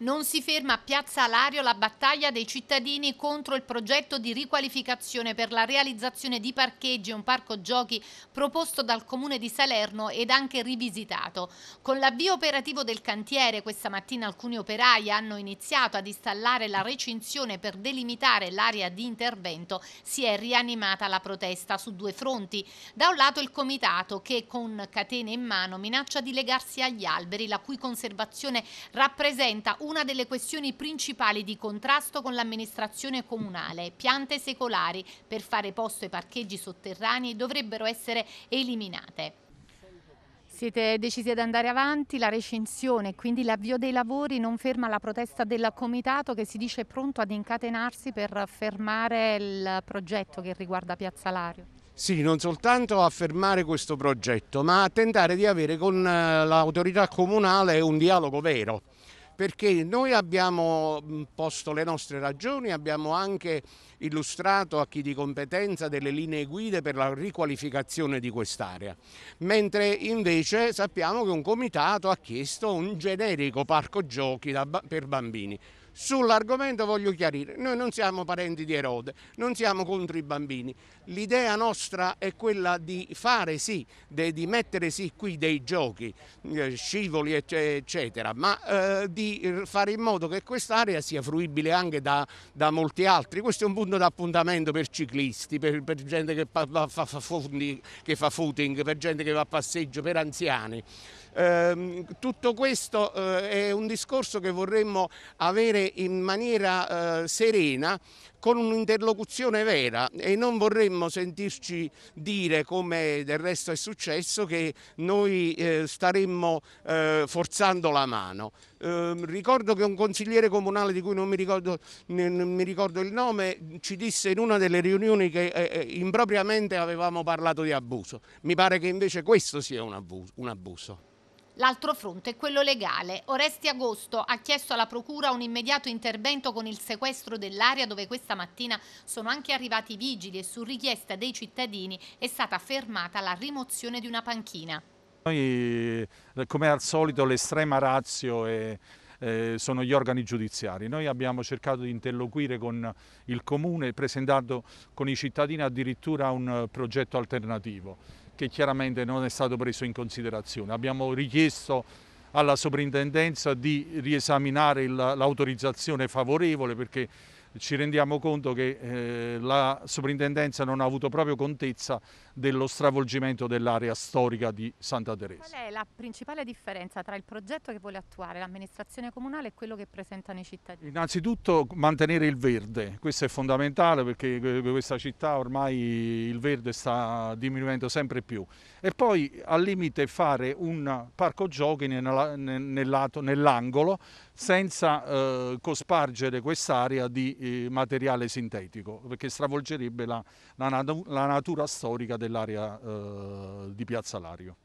Non si ferma a Piazza Alario la battaglia dei cittadini contro il progetto di riqualificazione per la realizzazione di parcheggi e un parco giochi proposto dal Comune di Salerno ed anche rivisitato. Con l'avvio operativo del cantiere questa mattina alcuni operai hanno iniziato ad installare la recinzione per delimitare l'area di intervento. Si è rianimata la protesta su due fronti. Da un lato il comitato che con catene in mano minaccia di legarsi agli alberi la cui conservazione rappresenta un una delle questioni principali di contrasto con l'amministrazione comunale. Piante secolari per fare posto ai parcheggi sotterranei dovrebbero essere eliminate. Siete decisi ad andare avanti, la recinzione, quindi l'avvio dei lavori non ferma la protesta del comitato che si dice pronto ad incatenarsi per fermare il progetto che riguarda Piazza Lario. Sì, non soltanto a fermare questo progetto, ma a tentare di avere con eh, l'autorità comunale un dialogo vero perché noi abbiamo posto le nostre ragioni, abbiamo anche illustrato a chi di competenza delle linee guida per la riqualificazione di quest'area, mentre invece sappiamo che un comitato ha chiesto un generico parco giochi da, per bambini. Sull'argomento voglio chiarire, noi non siamo parenti di Erode, non siamo contro i bambini, l'idea nostra è quella di fare sì, di mettere sì qui dei giochi, eh, scivoli eccetera, ma eh, di fare in modo che quest'area sia fruibile anche da, da, molti altri, questo è un punto d'appuntamento per ciclisti, per, per gente che fa, fa, fa, fondi, che fa footing, per gente che va a passeggio, per anziani. Ehm, tutto questo eh, è un discorso che vorremmo avere fare in maniera eh, serena con un'interlocuzione vera e non vorremmo sentirci dire, come del resto è successo, che noi eh, staremmo eh, forzando la mano. Eh, ricordo che un consigliere comunale di cui non mi, ricordo, non mi, ricordo, il nome ci disse in una delle riunioni che eh, eh, impropriamente avevamo parlato di abuso. Mi pare che invece questo sia un abuso. Un abuso. L'altro fronte è quello legale. Oresti Agosto ha chiesto alla Procura un immediato intervento con il sequestro dell'area dove questa mattina sono anche arrivati i vigili e su richiesta dei cittadini è stata fermata la rimozione di una panchina. Noi, eh, come al solito, l'estrema razio è eh, sono gli organi giudiziari. Noi abbiamo cercato di interloquire con il Comune presentando con i cittadini addirittura un eh, progetto alternativo che chiaramente non è stato preso in considerazione. Abbiamo richiesto alla sovrintendenza di riesaminare l'autorizzazione favorevole perché ci rendiamo conto che eh, la soprintendenza non ha avuto proprio contezza dello stravolgimento dell'area storica di Santa Teresa. Qual è la principale differenza tra il progetto che vuole attuare l'amministrazione comunale e quello che presentano i cittadini? Innanzitutto mantenere il verde, questo è fondamentale perché eh, questa città ormai il verde sta diminuendo sempre più e poi al limite fare un parco giochi nell'angolo senza eh, cospargere quest'area di eh, materiale sintetico, perché stravolgerebbe la, la, natu la natura storica dell'area eh, di Piazza Lario.